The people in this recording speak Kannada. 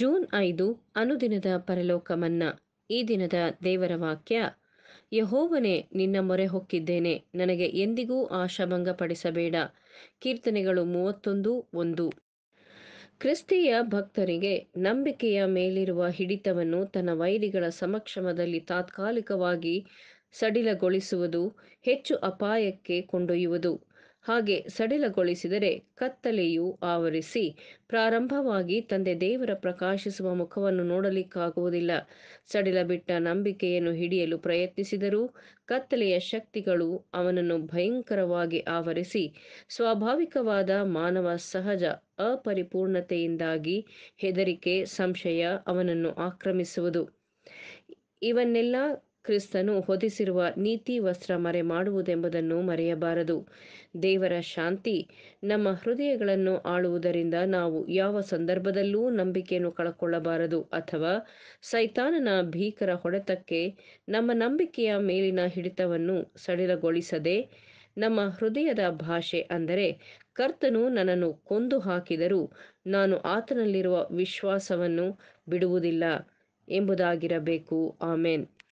ಜೂನ್ ಐದು ಅನುದಿನದ ಪರಲೋಕ ಮನ್ನಾ ಈ ದಿನದ ದೇವರ ವಾಕ್ಯ ಯಹೋವನೆ ನಿನ್ನ ಮೊರೆ ಹೊಕ್ಕಿದ್ದೇನೆ ನನಗೆ ಎಂದಿಗೂ ಆಶಾಭಂಗಪಡಿಸಬೇಡ ಕೀರ್ತನೆಗಳು ಮೂವತ್ತೊಂದು ಒಂದು ಕ್ರಿಸ್ತಿಯ ಭಕ್ತರಿಗೆ ನಂಬಿಕೆಯ ಮೇಲಿರುವ ಹಿಡಿತವನ್ನು ತನ್ನ ವೈರಿಗಳ ಸಮಕ್ಷಮದಲ್ಲಿ ತಾತ್ಕಾಲಿಕವಾಗಿ ಸಡಿಲಗೊಳಿಸುವುದು ಹೆಚ್ಚು ಅಪಾಯಕ್ಕೆ ಕೊಂಡೊಯ್ಯುವುದು ಹಾಗೆ ಸಡಿಲಗೊಳಿಸಿದರೆ ಕತ್ತಲೆಯು ಆವರಿಸಿ ಪ್ರಾರಂಭವಾಗಿ ತಂದೆ ದೇವರ ಪ್ರಕಾಶಿಸುವ ಮುಖವನ್ನು ನೋಡಲಿಕ್ಕಾಗುವುದಿಲ್ಲ ಸಡಿಲ ಬಿಟ್ಟ ನಂಬಿಕೆಯನ್ನು ಹಿಡಿಯಲು ಪ್ರಯತ್ನಿಸಿದರೂ ಕತ್ತಲೆಯ ಶಕ್ತಿಗಳು ಅವನನ್ನು ಭಯಂಕರವಾಗಿ ಆವರಿಸಿ ಸ್ವಾಭಾವಿಕವಾದ ಮಾನವ ಸಹಜ ಅಪರಿಪೂರ್ಣತೆಯಿಂದಾಗಿ ಹೆದರಿಕೆ ಸಂಶಯ ಅವನನ್ನು ಆಕ್ರಮಿಸುವುದು ಇವನ್ನೆಲ್ಲ ಕ್ರಿಸ್ತನು ಹೊದಿಸಿರುವ ನೀತಿ ವಸ್ತ್ರ ಮರೆ ಮಾಡುವುದೆಂಬುದನ್ನು ಮರೆಯಬಾರದು ದೇವರ ಶಾಂತಿ ನಮ್ಮ ಹೃದಯಗಳನ್ನು ಆಳುವುದರಿಂದ ನಾವು ಯಾವ ಸಂದರ್ಭದಲ್ಲೂ ನಂಬಿಕೆಯನ್ನು ಕಳಕೊಳ್ಳಬಾರದು ಅಥವಾ ಸೈತಾನನ ಭೀಕರ ಹೊಡೆತಕ್ಕೆ ನಮ್ಮ ನಂಬಿಕೆಯ ಮೇಲಿನ ಹಿಡಿತವನ್ನು ಸಡಿಲಗೊಳಿಸದೆ ನಮ್ಮ ಹೃದಯದ ಭಾಷೆ ಅಂದರೆ ಕರ್ತನು ನನ್ನನ್ನು ಕೊಂದು ಹಾಕಿದರೂ ನಾನು ಆತನಲ್ಲಿರುವ ವಿಶ್ವಾಸವನ್ನು ಬಿಡುವುದಿಲ್ಲ ಎಂಬುದಾಗಿರಬೇಕು ಆಮೇನ್